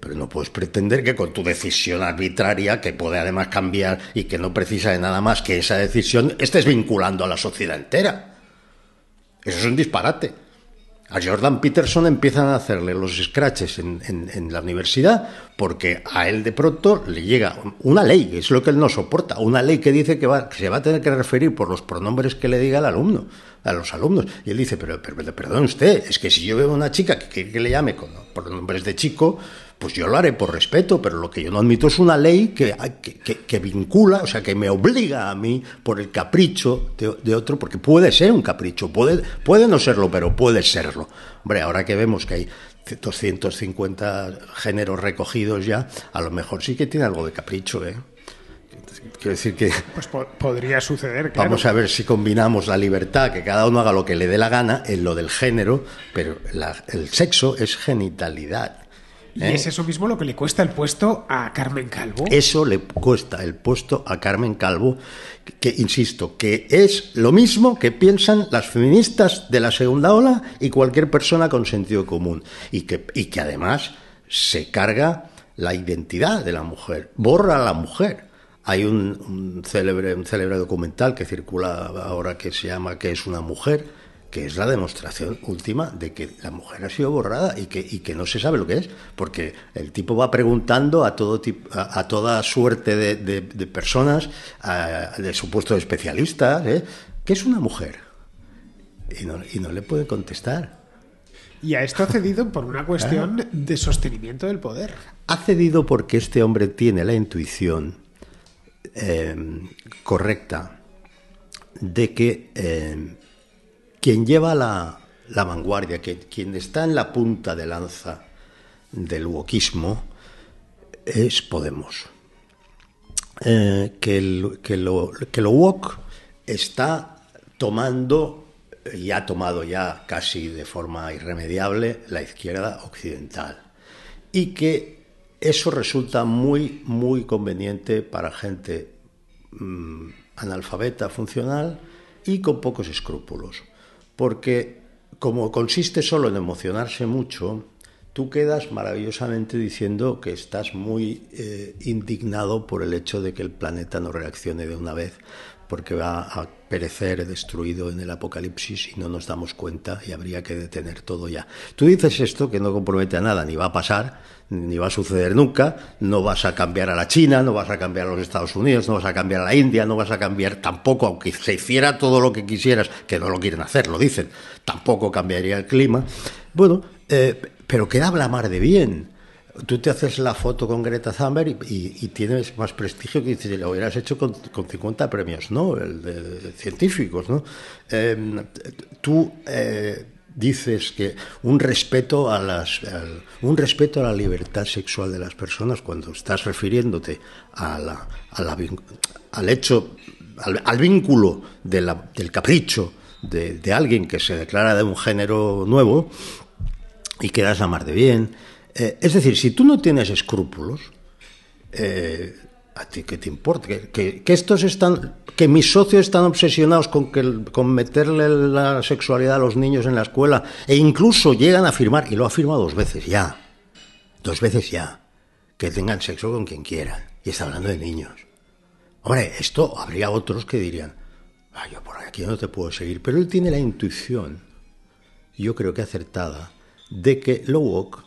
Pero no puedes pretender que con tu decisión arbitraria, que puede además cambiar y que no precisa de nada más que esa decisión, estés vinculando a la sociedad entera. Eso es un disparate. A Jordan Peterson empiezan a hacerle los scratches en, la universidad porque a él de pronto le llega una ley, es lo que él no soporta, una ley que dice que, se va a tener que referir por los pronombres que le diga al alumno, a los alumnos. Y él dice, pero, perdón usted, es que si yo veo a una chica que que le llame con pronombres de chico, pues yo lo haré por respeto, pero lo que yo no admito es una ley que, que, vincula, o sea, que me obliga a mí por el capricho de, otro, porque puede ser un capricho, puede, puede no serlo, pero puede serlo. Hombre, ahora que vemos que hay 250 géneros recogidos ya, a lo mejor sí que tiene algo de capricho, ¿eh? Quiero decir que. Pues podría suceder, que Vamos a ver si combinamos la libertad, que cada uno haga lo que le dé la gana, en lo del género, pero el sexo es genitalidad. Y ¿Eh? es eso mismo lo que le cuesta el puesto a Carmen Calvo. Eso le cuesta el puesto a Carmen Calvo, que, insisto, que es lo mismo que piensan las feministas de la segunda ola y cualquier persona con sentido común. Y que, y que además se carga la identidad de la mujer, borra a la mujer. Hay un, célebre, un célebre documental que circula ahora que se llama ¿Qué es una mujer? que es la demostración última de que la mujer ha sido borrada y que, que no se sabe lo que es, porque el tipo va preguntando a, todo tipo, a, toda suerte de, personas, de supuestos especialistas, ¿eh? ¿qué es una mujer? Y no, le puede contestar. Y a esto ha cedido por una cuestión de sostenimiento del poder. Ha cedido porque este hombre tiene la intuición eh, correcta de que eh, quien lleva la, vanguardia, quien está en la punta de lanza del wokismo es Podemos. Eh, que, lo, que wok está tomando y ha tomado ya casi de forma irremediable la izquierda occidental. Y que eso resulta muy, muy conveniente para gente mm, analfabeta funcional y con pocos escrúpulos porque como consiste solo en emocionarse mucho, Tú quedas maravillosamente diciendo que estás muy eh, indignado por el hecho de que el planeta no reaccione de una vez, porque va a perecer destruido en el apocalipsis y no nos damos cuenta y habría que detener todo ya. Tú dices esto que no compromete a nada, ni va a pasar, ni va a suceder nunca, no vas a cambiar a la China, no vas a cambiar a los Estados Unidos, no vas a cambiar a la India, no vas a cambiar tampoco, aunque se hiciera todo lo que quisieras, que no lo quieren hacer, lo dicen, tampoco cambiaría el clima. Bueno, eh, pero queda blamar de bien. Tú te haces la foto con Greta Thunberg y, tienes más prestigio que si lo hubieras hecho con, 50 premios ¿no? El de, científicos. ¿no? Em, tú eh, dices que un respeto, a un respeto a la libertad sexual de las personas cuando estás refiriéndote a al hecho, al, vínculo del capricho de alguien que se declara de un género nuevo y quedas a mar de bien. Eh, es decir, si tú no tienes escrúpulos, eh, ¿a ti qué te importa? Que, estos están, que mis socios están obsesionados con, con meterle la sexualidad a los niños en la escuela e incluso llegan a firmar, y lo ha firmado dos veces ya, dos veces ya, que tengan sexo con quien quieran. Y está hablando de niños. Hombre, esto habría otros que dirían, ah, yo por aquí no te puedo seguir, pero él tiene la intuición, yo creo que acertada, de que Lowok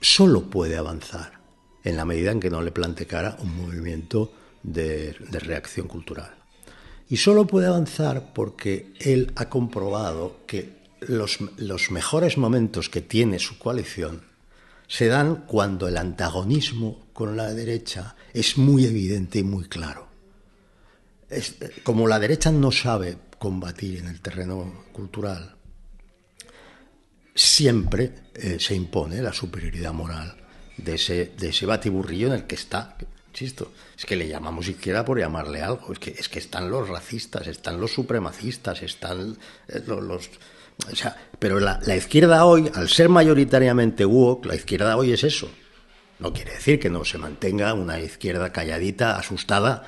solo puede avanzar en la medida en que no le plante cara un movimiento de, reacción cultural. Y solo puede avanzar porque él ha comprobado que los, mejores momentos que tiene su coalición se dan cuando el antagonismo con la derecha es muy evidente y muy claro. como la derecha no sabe combatir en el terreno cultural, siempre eh, se impone la superioridad moral de ese, de ese batiburrillo en el que está. Insisto, es que le llamamos izquierda por llamarle algo. Es que, es que están los racistas, están los supremacistas, están eh, los, o sea, pero la, izquierda hoy, al ser mayoritariamente woke, la izquierda hoy es eso. No quiere decir que no se mantenga una izquierda calladita, asustada.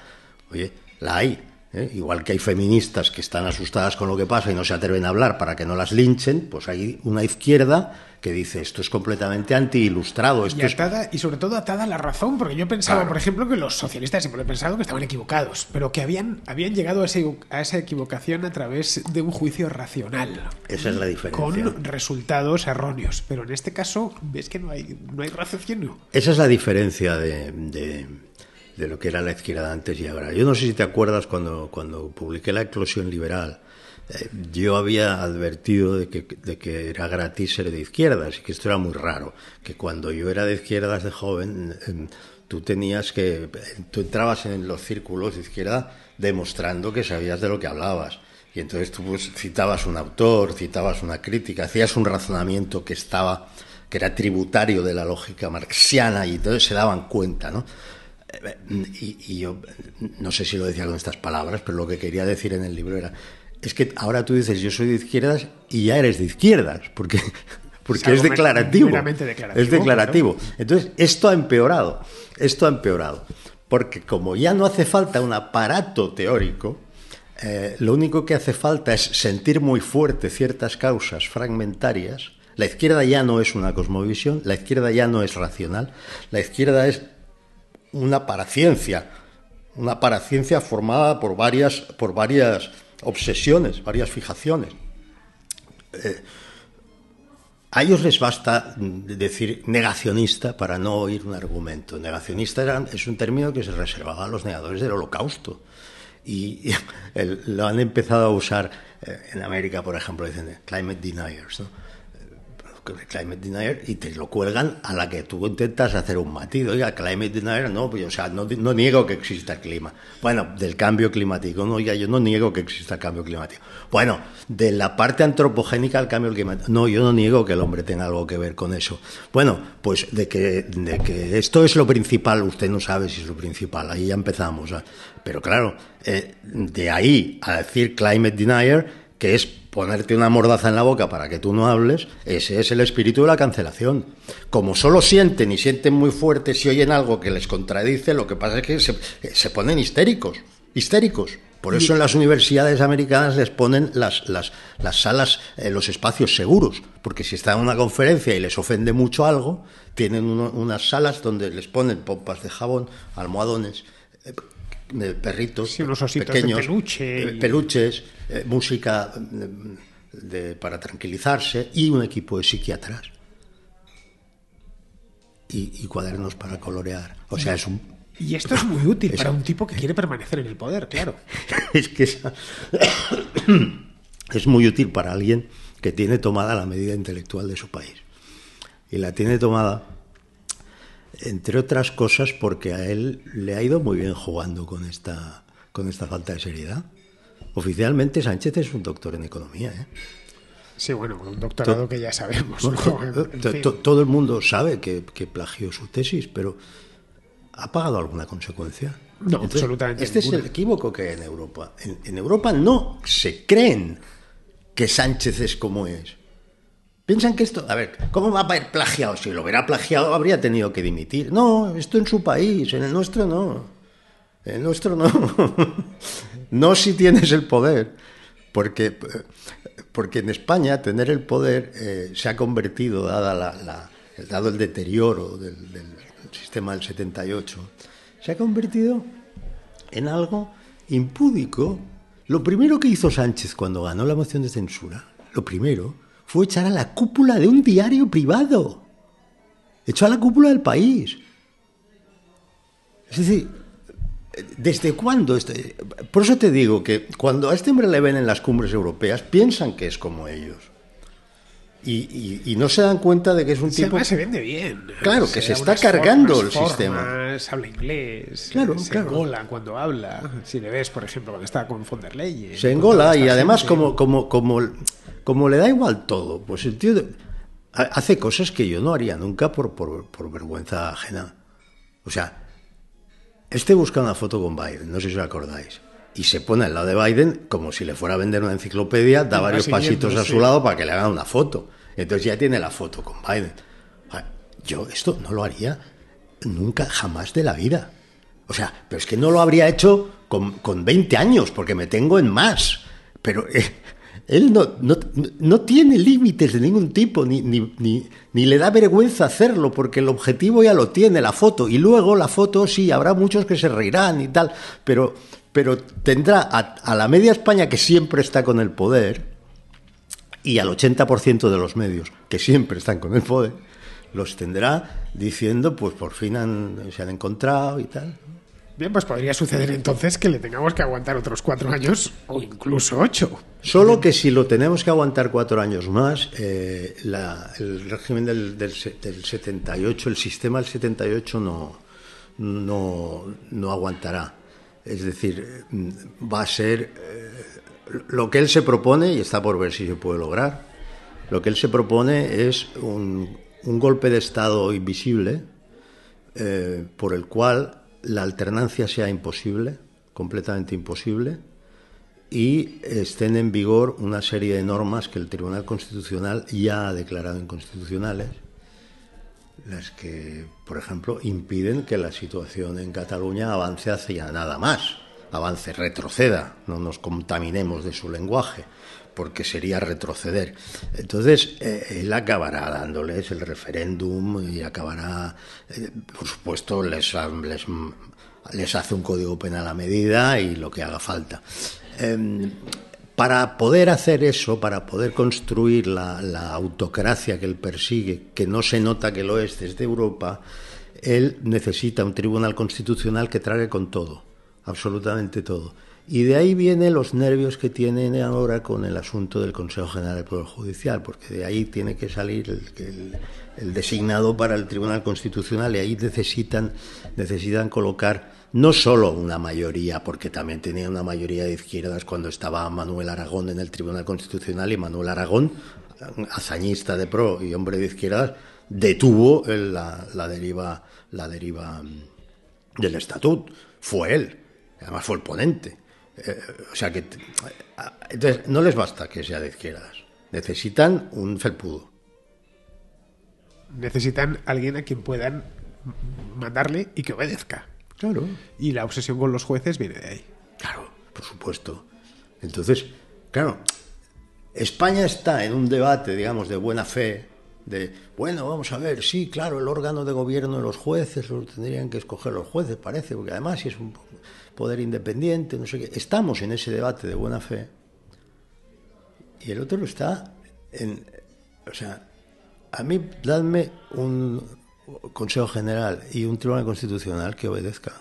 Oye, la hay. ¿eh? Igual que hay feministas que están asustadas con lo que pasa y no se atreven a hablar para que no las linchen, pues hay una izquierda que dice esto es completamente anti-ilustrado. Esto y, y sobre todo atada a la razón, porque yo pensaba, por ejemplo, que los socialistas siempre he pensado que estaban equivocados, pero que habían, habían llegado a, ese, a esa equivocación a través de un juicio racional. Esa es la diferencia. Con resultados erróneos, pero en este caso ves que no hay, no hay raciocinio. Esa es la diferencia de de lo que era la izquierda antes y ahora. Yo no sé si te acuerdas cuando, cuando publiqué la eclosión liberal, eh, yo había advertido de que, de que, era gratis ser de izquierda... ...así que esto era muy raro, que cuando yo era de izquierdas de joven, em, tú tenías que, em, tú entrabas en los círculos de izquierda demostrando que sabías de lo que hablabas. Y entonces tú pues, citabas un autor, citabas una crítica, hacías un razonamiento que estaba, que era tributario de la lógica marxiana y entonces se daban cuenta, ¿no? y, yo no sé si lo decía con estas palabras, pero lo que quería decir en el libro era, es que ahora tú dices yo soy de izquierdas y ya eres de izquierdas, porque, [laughs] porque es declarativo. Es declarativo. Entonces, esto ha empeorado, esto ha empeorado, porque como ya no hace falta un aparato teórico, eh, lo único que hace falta es sentir muy fuerte ciertas causas fragmentarias. La izquierda ya no es una cosmovisión, la izquierda ya no es racional, la izquierda es una paraciencia, una paraciencia formada por varias, por varias obsesiones, varias fijaciones. Eh, a ellos les basta decir negacionista para no oír un argumento. Negacionista es un término que se reservaba a los negadores del holocausto. Y, [laughs] lo han empezado a usar eh, en América, por ejemplo, dicen climate deniers. ¿no? climate denier y te lo cuelgan a la que tú intentas hacer un matido. Oiga, climate denier, no, pues, o sea, no, niego que exista el clima. Bueno, del cambio climático, no, ya yo no niego que exista el cambio climático. Bueno, de la parte antropogénica al cambio climático, no, yo no niego que el hombre tenga algo que ver con eso. Bueno, pues de que, que esto es lo principal, usted no sabe si es lo principal, ahí ya empezamos. ¿eh? Pero claro, eh, de ahí a decir climate denier, que es ponerte una mordaza en la boca para que tú no hables, ese es el espíritu de la cancelación. Como solo sienten y sienten muy fuerte si oyen algo que les contradice, lo que pasa es que se, eh, ponen histéricos, histéricos. Por eso en las universidades americanas les ponen las, las, las salas, eh, los espacios seguros, porque si están en una conferencia y les ofende mucho algo, tienen unas salas donde les ponen pompas de jabón, almohadones, eh, perritos sí, pequeños, eh, peluches, eh, música mm, para tranquilizarse y un equipo de psiquiatras y, cuadernos para colorear. O sea, es un y esto es muy útil para un tipo que quiere permanecer en el poder, claro. [laughs] es que [coughs] es muy útil para alguien que tiene tomada la medida intelectual de su país. Y la tiene tomada entre otras cosas porque a él le ha ido muy bien jugando con esta, con esta falta de seriedad. Oficialmente Sánchez es un doctor en economía. ¿eh? Sí, bueno, un doctorado que ya sabemos. Todo el mundo sabe que, plagió su tesis, pero ¿ha pagado alguna consecuencia? No, absolutamente absolutamente. Este es el equívoco que hay en Europa. en Europa no se creen que Sánchez es como es. Piensan que esto, a ver, ¿cómo va a haber plagiado? Si lo hubiera plagiado, habría tenido que dimitir. No, esto en su país, en el nuestro no. En el nuestro no. [laughs] no si tienes el poder. Porque, porque en España tener el poder eh, se ha convertido, dada la, dado el deterioro del, del sistema del 78, se ha convertido en algo impúdico. Lo primero que hizo Sánchez cuando ganó la moción de censura, lo primero, fue echar a la cúpula de un diario privado. Echó a la cúpula del país. Es decir, ¿desde cuándo? Este? Por eso te digo que cuando a este hombre le ven en las cumbres europeas, piensan que es como ellos. Y, no se dan cuenta de que es un tipo. se vende bien. Claro, que se está cargando el sistema. habla inglés, se engola cuando habla. Si le ves, por ejemplo, cuando está con von Se engola y además, como, como, como, como le da igual todo, pues el tío hace cosas que yo no haría nunca por, vergüenza ajena. O sea, este busca una foto con Biden, no sé si os acordáis y se pone al lado de Biden como si le fuera a vender una enciclopedia, da varios pasitos a su lado para que le hagan una foto. Entonces ya tiene la foto con Biden. Yo esto no lo haría nunca, jamás de la vida. O sea, pero es que no lo habría hecho con, con 20 años, porque me tengo en más. Pero eh, él no, no, no, tiene límites de ningún tipo, ni, ni, ni, ni, le da vergüenza hacerlo, porque el objetivo ya lo tiene, la foto. Y luego la foto, sí, habrá muchos que se reirán y tal, pero, pero tendrá a, la media España que siempre está con el poder y al 80% de los medios que siempre están con el poder, los tendrá diciendo, pues por fin se han encontrado y tal. Bien, pues podría suceder entonces que le tengamos que aguantar otros cuatro años o incluso ocho. Solo que si lo tenemos que aguantar cuatro años más, eh, el régimen del, 78, el sistema del 78 no, no aguantará. Es decir, mm, va a ser eh, lo que él se propone, y está por ver si se puede lograr, lo que él se propone es un, golpe de Estado invisible eh, por el cual la alternancia sea imposible, completamente imposible, y estén en vigor una serie de normas que el Tribunal Constitucional ya ha declarado inconstitucionales las que, por ejemplo, impiden que la situación en Cataluña avance hacia nada más, avance, retroceda, no nos contaminemos de su lenguaje, porque sería retroceder. Entonces, eh, él acabará dándoles el referéndum y acabará, eh, por supuesto, les, les, les, hace un código penal a medida y lo que haga falta. Em, para poder hacer eso, para poder construir la, autocracia que él persigue, que no se nota que lo es desde Europa, él necesita un tribunal constitucional que trague con todo, absolutamente todo. Y de ahí vienen los nervios que tienen ahora con el asunto del Consejo General del Poder Judicial, porque de ahí tiene que salir el, designado para el Tribunal Constitucional y ahí necesitan, necesitan colocar no solo una mayoría, porque también tenía una mayoría de izquierdas cuando estaba Manuel Aragón en el Tribunal Constitucional y Manuel Aragón, hazañista de pro y hombre de izquierdas, detuvo la, deriva, la deriva mm, del estatut. Fue él, además fue el ponente. Eh, o sea que eh, entonces, no les basta que sea de izquierdas, necesitan un felpudo. Necesitan alguien a quien puedan mandarle y que obedezca. Claro. Y la obsesión con los jueces viene de ahí. Claro, por supuesto. Entonces, claro, España está en un debate, digamos, de buena fe, de, bueno, vamos a ver, sí, claro, el órgano de gobierno de los jueces, lo tendrían que escoger los jueces, parece, porque además si es un poder independiente, no sé qué. Estamos en ese debate de buena fe. Y el otro está en... O sea, a mí dadme un Consejo General y un Tribunal Constitucional que obedezca,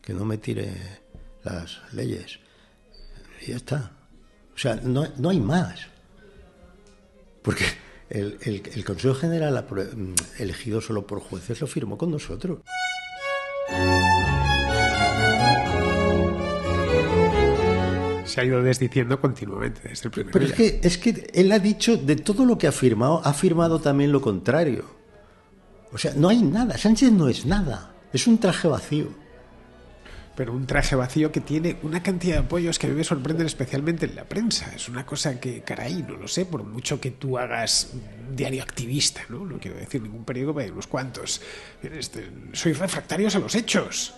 que no me tire las leyes. Y ya está. O sea, no, hay más. Porque el, Consejo General mm, elegido solo por jueces lo firmó con nosotros. se ha ido desdiciendo continuamente desde el primer Pero es que, es que él ha dicho, de todo lo que ha firmado, ha firmado también lo contrario. O sea, no hay nada. Sánchez no es nada. Es un traje vacío. Pero un traje vacío que tiene una cantidad de apoyos que a mí me sorprenden especialmente en la prensa. Es una cosa que, caray, no lo sé, por mucho que tú hagas diario activista, ¿no? No quiero decir ningún periódico, pero hay unos cuantos. Este, soy refractarios a los hechos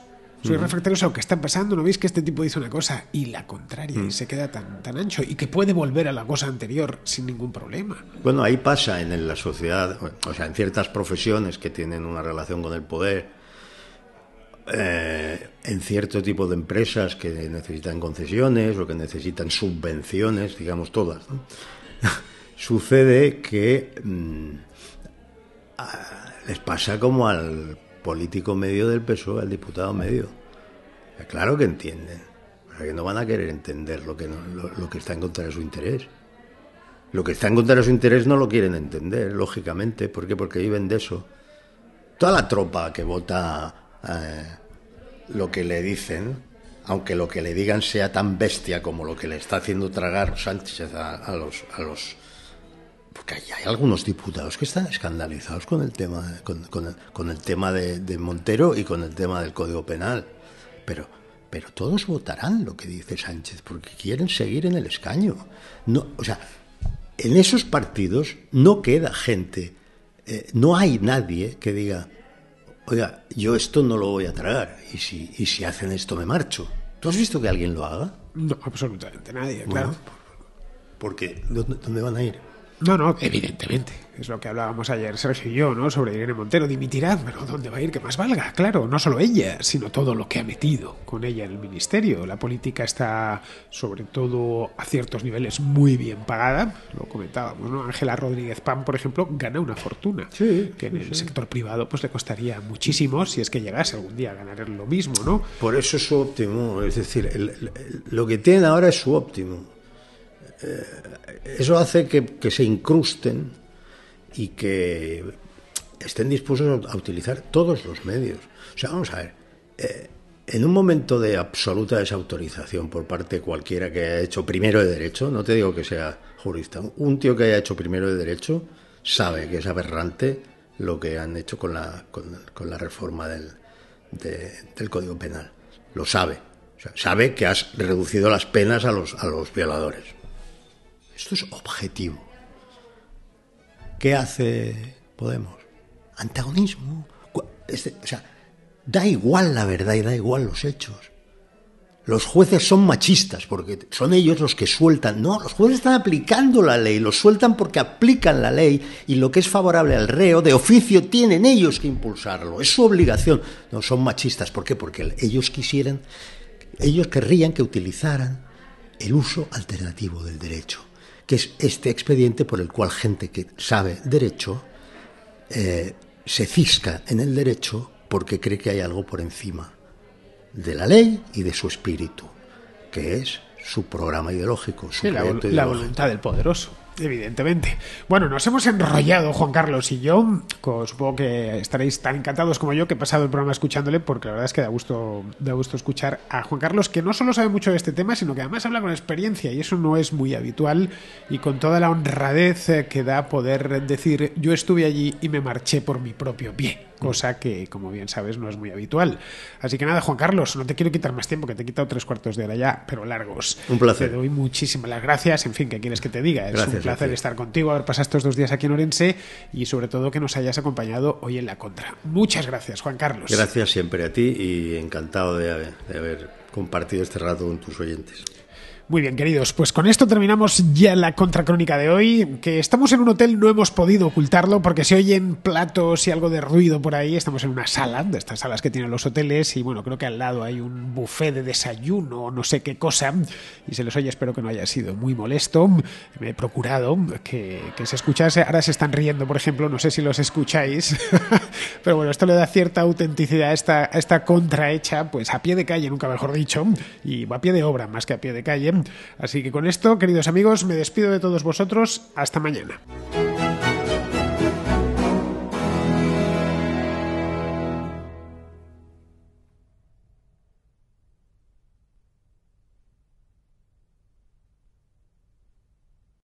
soy refractarios a lo que está pasando, ¿no veis que este tipo dice una cosa y la contraria y mm. se queda tan, ancho y que puede volver a la cosa anterior sin ningún problema? Bueno, ahí pasa en la sociedad, o sea, en ciertas profesiones que tienen una relación con el poder, eh, en cierto tipo de empresas que necesitan concesiones o que necesitan subvenciones, digamos todas, [laughs] sucede que... Mm, les pasa como al político medio del PSOE el diputado medio. Claro que entienden, que no van a querer entender lo que, lo, que está en contra de su interés. Lo que está en contra de su interés no lo quieren entender, lógicamente. ¿Por qué? Porque viven de eso. Toda la tropa que vota eh, lo que le dicen, aunque lo que le digan sea tan bestia como lo que le está haciendo tragar Sánchez a los porque hay, algunos diputados que están escandalizados con el tema, con, el, tema de, Montero y con el tema del Código Penal. Pero, pero todos votarán lo que dice Sánchez, porque quieren seguir en el escaño. No, o sea, en esos partidos no queda gente, eh, no hay nadie que diga, oiga, yo esto no lo voy a tragar, y si, y si hacen esto me marcho. ¿Tú has visto que alguien lo haga? No, absolutamente nadie, claro. Porque, ¿dónde van a ir? No, no, evidentemente. Es lo que hablábamos ayer Sergio y yo, ¿no? Sobre Irene Montero. Dimitirá, pero ¿dónde va a ir que más valga? Claro, no solo ella, sino todo lo que ha metido con ella en el ministerio. La política está, sobre todo, a ciertos niveles muy bien pagada. Lo comentábamos, ¿no? Ángela Rodríguez Pam, por ejemplo, gana una fortuna. que en el sector privado, pues le costaría muchísimo si es que llegase algún día a ganar lo mismo, ¿no? Por eso es su óptimo. Es decir, lo que tiene ahora es su óptimo. Eh, eso hace que, se incrusten y que estén dispuestos a utilizar todos los medios. O sea, vamos a ver, eh, en un momento de absoluta desautorización por parte de cualquiera que haya hecho primero de derecho, no te digo que sea jurista, un tío que haya hecho primero de derecho sabe que es aberrante lo que han hecho con la, la reforma del, Código Penal. Lo sabe. sabe que has reducido las penas a los, a los violadores. Esto es objetivo. ¿Qué hace Podemos? Antagonismo. Este, o sea, da igual la verdad y da igual los hechos. Los jueces son machistas porque son ellos los que sueltan. No, los jueces están aplicando la ley, los sueltan porque aplican la ley y lo que es favorable al reo de oficio tienen ellos que impulsarlo. Es su obligación. No, son machistas. ¿Por qué? Porque ellos quisieran, ellos querrían que utilizaran el uso alternativo del derecho que es este expediente por el cual gente que sabe derecho eh, se cisca en el derecho porque cree que hay algo por encima de la ley y de su espíritu, que es su programa ideológico, su ideológico. la voluntad del poderoso. Evidentemente. Bueno, nos hemos enrollado Juan Carlos y yo. Supongo que estaréis tan encantados como yo que he pasado el programa escuchándole porque la verdad es que da gusto, da gusto escuchar a Juan Carlos que no solo sabe mucho de este tema, sino que además habla con experiencia y eso no es muy habitual y con toda la honradez que da poder decir yo estuve allí y me marché por mi propio pie cosa que, como bien sabes, no es muy habitual. Así que nada, Juan Carlos, no te quiero quitar más tiempo, que te he quitado tres cuartos de hora ya, pero largos. Un placer. Te doy muchísimas gracias, en fin, ¿qué quieres que te diga? es un placer estar contigo, haber pasado estos dos días aquí en Orense y sobre todo que nos hayas acompañado hoy en La Contra. Muchas gracias, Juan Carlos. Gracias siempre a ti y encantado de de haber compartido este rato con tus oyentes. Muy bien, queridos, pues con esto terminamos ya la contracrónica de hoy. Que estamos en un hotel, no hemos podido ocultarlo porque se oyen platos y algo de ruido por ahí. Estamos en una sala, de estas salas que tienen los hoteles, y bueno, creo que al lado hay un buffet de desayuno o no sé qué cosa. Y se los oye, espero que no haya sido muy molesto. Me he procurado que, se escuchase. Ahora se están riendo, por ejemplo, no sé si los escucháis. [laughs] Pero bueno, esto le da cierta autenticidad a esta, a esta contrahecha, pues a pie de calle, nunca mejor dicho, y a pie de obra más que a pie de calle. Así que con esto, queridos amigos, me despido de todos vosotros. Hasta mañana.